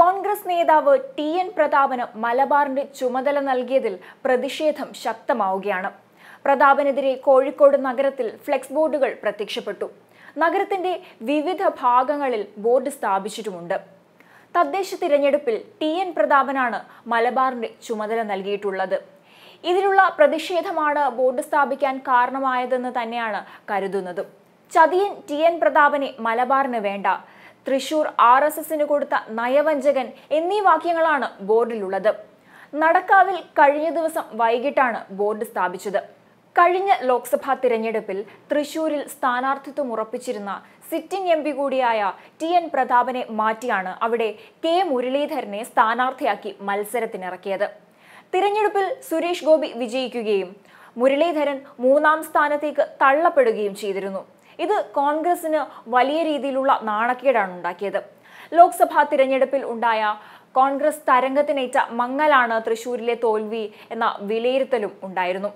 കോൺഗ്രസ് നേതാവ് T N പ്രതാപന് മലബാറിന്റെ ചുമതല നൽകിയതിൽ പ്രതിഷേധം ശക്തമാവുകയാണ് പ്രതാപനെതിരെ കോഴിക്കോട് നഗരത്തിൽ ഫ്ലെക്സ് ബോർഡുകൾ പ്രത്യക്ഷപ്പെട്ടു നഗരത്തിന്റെ വിവിധ ഭാഗങ്ങളിൽ ബോർഡ് സ്ഥാപിച്ചിട്ടുമുണ്ട് തദ്ദേശ തിരഞ്ഞെടുപ്പിൽ ടി എൻ പ്രതാപനാണ് മലബാറിന്റെ ചുമതല നൽകിയിട്ടുള്ളത് ഇതിലുള്ള പ്രതിഷേധമാണ് ബോർഡ് സ്ഥാപിക്കാൻ കാരണമായതെന്ന് തന്നെയാണ് കരുതുന്നത് ചതിയൻ ടി എൻ പ്രതാപനെ മലബാറിന് വേണ്ട തൃശൂർ ആർ എസ് എസിന് കൊടുത്ത നയവഞ്ചകൻ എന്നീ വാക്യങ്ങളാണ് ബോർഡിലുള്ളത് നടക്കാവിൽ കഴിഞ്ഞ ദിവസം വൈകിട്ടാണ് ബോർഡ് സ്ഥാപിച്ചത് കഴിഞ്ഞ ലോക്സഭാ തിരഞ്ഞെടുപ്പിൽ തൃശൂരിൽ സ്ഥാനാർത്ഥിത്വം ഉറപ്പിച്ചിരുന്ന സിറ്റിംഗ് എം പി കൂടിയായ ടി എൻ പ്രതാപനെ മാറ്റിയാണ് അവിടെ കെ മുരളീധരനെ സ്ഥാനാർത്ഥിയാക്കി മത്സരത്തിനിറക്കിയത് തിരഞ്ഞെടുപ്പിൽ സുരേഷ് ഗോപി വിജയിക്കുകയും മുരളീധരൻ മൂന്നാം സ്ഥാനത്തേക്ക് തള്ളപ്പെടുകയും ചെയ്തിരുന്നു ഇത് കോൺഗ്രസിന് വലിയ രീതിയിലുള്ള നാണക്കേടാണ് ഉണ്ടാക്കിയത് ലോക്സഭാ തിരഞ്ഞെടുപ്പിൽ ഉണ്ടായ കോൺഗ്രസ് തരംഗത്തിനേറ്റ മങ്ങലാണ് തൃശൂരിലെ തോൽവി എന്ന വിലയിരുത്തലും ഉണ്ടായിരുന്നു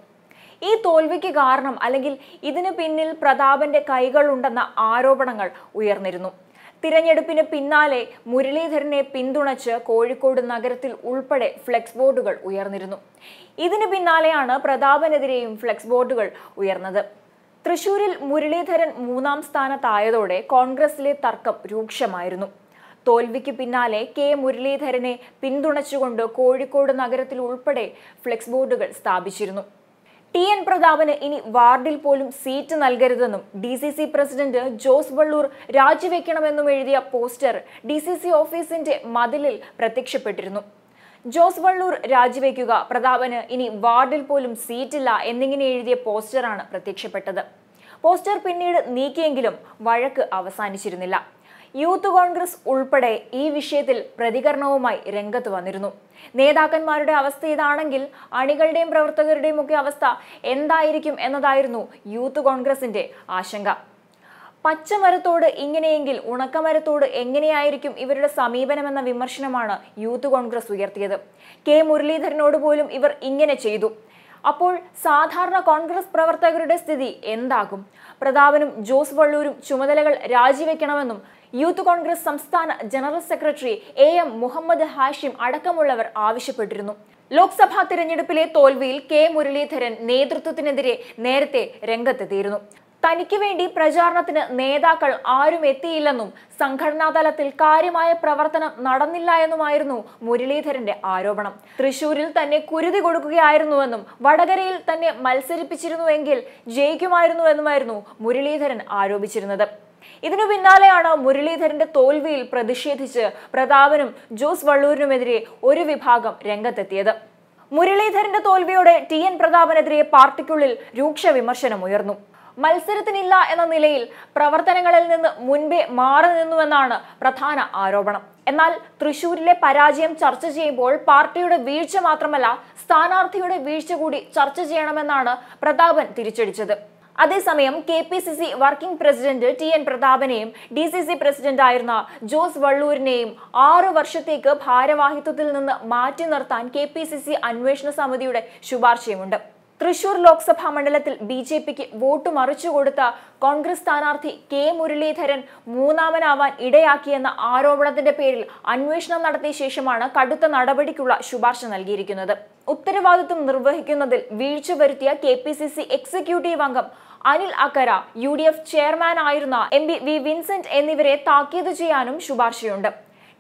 ഈ തോൽവിക്ക് കാരണം അല്ലെങ്കിൽ ഇതിനു പിന്നിൽ പ്രതാപന്റെ കൈകളുണ്ടെന്ന ആരോപണങ്ങൾ ഉയർന്നിരുന്നു തിരഞ്ഞെടുപ്പിന് പിന്നാലെ മുരളീധരനെ പിന്തുണച്ച് കോഴിക്കോട് നഗരത്തിൽ ഉൾപ്പെടെ ഫ്ലെക്സ് ബോർഡുകൾ ഉയർന്നിരുന്നു ഇതിന് പിന്നാലെയാണ് പ്രതാപനെതിരെയും ഫ്ലെക്സ് ബോർഡുകൾ ഉയർന്നത് തൃശൂരിൽ മുരളീധരൻ മൂന്നാം സ്ഥാനത്തായതോടെ കോൺഗ്രസിലെ തർക്കം രൂക്ഷമായിരുന്നു തോൽവിക്ക് പിന്നാലെ കെ മുരളീധരനെ പിന്തുണച്ചുകൊണ്ട് കോഴിക്കോട് നഗരത്തിൽ ഉൾപ്പെടെ ഫ്ലെക്സ് ബോർഡുകൾ സ്ഥാപിച്ചിരുന്നു ടി എൻ പ്രതാപന് ഇനി വാർഡിൽ പോലും സീറ്റ് നൽകരുതെന്നും D C C president Jose Vallur രാജിവെക്കണമെന്നും എഴുതിയ പോസ്റ്റർ ഡി സി സി ഓഫീസിന്റെ മതിലിൽ പ്രത്യക്ഷപ്പെട്ടിരുന്നു ജോസ് വള്ളൂർ രാജിവെക്കുക പ്രതാപന് ഇനി വാർഡിൽ പോലും സീറ്റില്ല എന്നിങ്ങനെ എഴുതിയ പോസ്റ്ററാണ് പ്രത്യക്ഷപ്പെട്ടത് പോസ്റ്റർ പിന്നീട് നീക്കിയെങ്കിലും വഴക്ക് അവസാനിച്ചിരുന്നില്ല യൂത്ത് കോൺഗ്രസ് ഉൾപ്പെടെ ഈ വിഷയത്തിൽ പ്രതികരണവുമായി രംഗത്ത് വന്നിരുന്നു നേതാക്കന്മാരുടെ അവസ്ഥ ഇതാണെങ്കിൽ അണികളുടെയും പ്രവർത്തകരുടെയും ഒക്കെ അവസ്ഥ എന്തായിരിക്കും എന്നതായിരുന്നു യൂത്ത് കോൺഗ്രസിന്റെ ആശങ്ക പച്ചമരത്തോട് ഇങ്ങനെയെങ്കിൽ ഉണക്കമരത്തോട് എങ്ങനെയായിരിക്കും ഇവരുടെ സമീപനമെന്ന വിമർശനമാണ് യൂത്ത് കോൺഗ്രസ് ഉയർത്തിയത് കെ മുരളീധരനോട് പോലും ഇവർ ഇങ്ങനെ ചെയ്തു അപ്പോൾ സാധാരണ കോൺഗ്രസ് പ്രവർത്തകരുടെ സ്ഥിതി എന്താകും പ്രതാപനും ജോസ് വള്ളൂരും ചുമതലകൾ രാജിവെക്കണമെന്നും യൂത്ത് കോൺഗ്രസ് സംസ്ഥാന general secretary A M Muhammad Hashim അടക്കമുള്ളവർ ആവശ്യപ്പെട്ടിരുന്നു ലോക്സഭാ തിരഞ്ഞെടുപ്പിലെ തോൽവിയിൽ കെ മുരളീധരൻ നേതൃത്വത്തിനെതിരെ നേരത്തെ രംഗത്തെത്തിയിരുന്നു തനിക്ക് വേണ്ടി പ്രചാരണത്തിന് നേതാക്കൾ ആരും എത്തിയില്ലെന്നും സംഘടനാ തലത്തിൽ കാര്യമായ പ്രവർത്തനം നടന്നില്ല എന്നുമായിരുന്നു മുരളീധരന്റെ ആരോപണം തൃശൂരിൽ തന്നെ കുരുതി കൊടുക്കുകയായിരുന്നുവെന്നും വടകരയിൽ തന്നെ മത്സരിപ്പിച്ചിരുന്നുവെങ്കിൽ ജയിക്കുമായിരുന്നുവെന്നുമായിരുന്നു മുരളീധരൻ ആരോപിച്ചിരുന്നത് ഇതിനു പിന്നാലെയാണ് മുരളീധരന്റെ തോൽവിയിൽ പ്രതിഷേധിച്ച് പ്രതാപനും ജോസ് വള്ളൂരിനുമെതിരെ ഒരു വിഭാഗം രംഗത്തെത്തിയത് മുരളീധരന്റെ തോൽവിയോടെ ടി എൻ പ്രതാപനെതിരെ പാർട്ടിക്കുള്ളിൽ രൂക്ഷ വിമർശനം ഉയർന്നു മത്സരത്തിനില്ല എന്ന നിലയിൽ പ്രവർത്തനങ്ങളിൽ നിന്ന് മുൻപേ മാറി നിന്നുവെന്നാണ് പ്രധാന ആരോപണം എന്നാൽ തൃശൂരിലെ പരാജയം ചർച്ച ചെയ്യുമ്പോൾ പാർട്ടിയുടെ വീഴ്ച മാത്രമല്ല സ്ഥാനാർത്ഥിയുടെ വീഴ്ച കൂടി ചർച്ച ചെയ്യണമെന്നാണ് പ്രതാപൻ തിരിച്ചടിച്ചത് അതേസമയം K P C C working president T N പ്രതാപനെയും ഡി സി സി പ്രസിഡന്റായിരുന്ന ജോസ് വള്ളൂരിനെയും ആറു വർഷത്തേക്ക് ഭാരവാഹിത്വത്തിൽ നിന്ന് മാറ്റി നിർത്താൻ കെ പി സി സി അന്വേഷണ സമിതിയുടെ ശുപാർശയുമുണ്ട് തൃശൂർ ലോക്സഭാ മണ്ഡലത്തിൽ ബി ജെ പിക്ക് വോട്ട് മറിച്ചുകൊടുത്ത കോൺഗ്രസ് സ്ഥാനാർത്ഥി കെ മുരളീധരൻ മൂന്നാമനാവാൻ ഇടയാക്കിയെന്ന ആരോപണത്തിന്റെ പേരിൽ അന്വേഷണം നടത്തിയ ശേഷമാണ് കടുത്ത നടപടിക്കുള്ള ശുപാർശ നൽകിയിരിക്കുന്നത് ഉത്തരവാദിത്വം നിർവഹിക്കുന്നതിൽ വീഴ്ച വരുത്തിയ K P C C executive അംഗം Anil Akkara U D F ആയിരുന്ന എം പി വി വിൻസെന്റ് എന്നിവരെ താക്കീത് ചെയ്യാനും ശുപാർശയുണ്ട്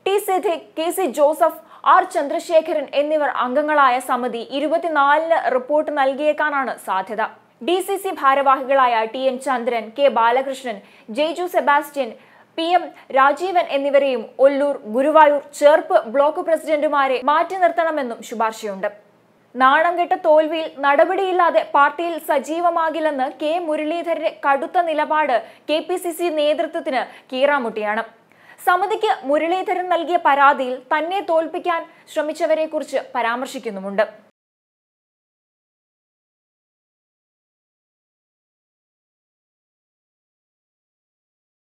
T Siddique K C Joseph R Chandrasekharan എന്നിവർ അംഗങ്ങളായ സമിതി ഇരുപത്തിനാലിന് റിപ്പോർട്ട് നൽകിയേക്കാനാണ് സാധ്യത ഡി സി സി ഭാരവാഹികളായ T N Chandran K Balakrishnan Jaiju Sebastian P M Rajeevan എന്നിവരെയും ഒല്ലൂർ ഗുരുവായൂർ ചേർപ്പ് ബ്ലോക്ക് പ്രസിഡന്റുമാരെ മാറ്റി നിർത്തണമെന്നും ശുപാർശയുണ്ട് നാണംകെട്ട തോൽവിയിൽ നടപടിയില്ലാതെ പാർട്ടിയിൽ സജീവമാകില്ലെന്ന് കെ മുരളീധരന്റെ കടുത്ത നിലപാട് കെ പി സി സി നേതൃത്വത്തിന് കീറാമുട്ടിയാണ് സമിതിക്ക് മുരളീധരൻ നൽകിയ പരാതിയിൽ തന്നെ തോൽപ്പിക്കാൻ ശ്രമിച്ചവരെക്കുറിച്ച് പരാമർശിക്കുന്നുമുണ്ട്